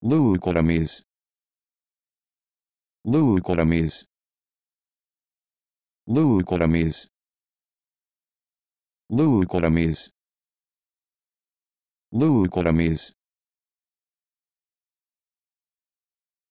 Leucotomies. Leucotomies. Leucotomies. Leucotomies. Leucotomies.